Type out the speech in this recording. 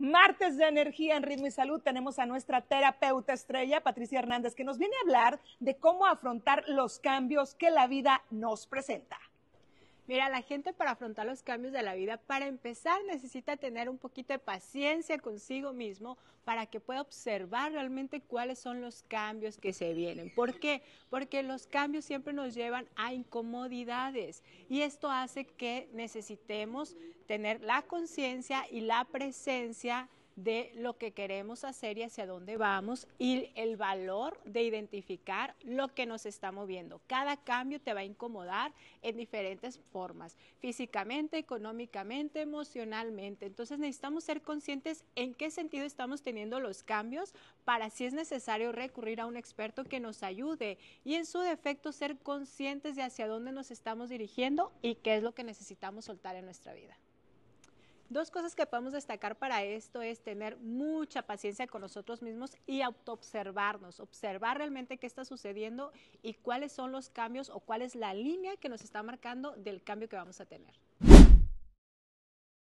Martes de Energía en Ritmo y Salud tenemos a nuestra terapeuta estrella, Patricia Hernández, que nos viene a hablar de cómo afrontar los cambios que la vida nos presenta. Mira, la gente para afrontar los cambios de la vida, para empezar necesita tener un poquito de paciencia consigo mismo para que pueda observar realmente cuáles son los cambios que se vienen. ¿Por qué? Porque los cambios siempre nos llevan a incomodidades y esto hace que necesitemos tener la conciencia y la presencia de lo que queremos hacer y hacia dónde vamos y el valor de identificar lo que nos está moviendo. Cada cambio te va a incomodar en diferentes formas, físicamente, económicamente, emocionalmente. Entonces necesitamos ser conscientes en qué sentido estamos teniendo los cambios para si es necesario recurrir a un experto que nos ayude y en su defecto ser conscientes de hacia dónde nos estamos dirigiendo y qué es lo que necesitamos soltar en nuestra vida. Dos cosas que podemos destacar para esto es tener mucha paciencia con nosotros mismos y autoobservarnos, observar realmente qué está sucediendo y cuáles son los cambios o cuál es la línea que nos está marcando del cambio que vamos a tener.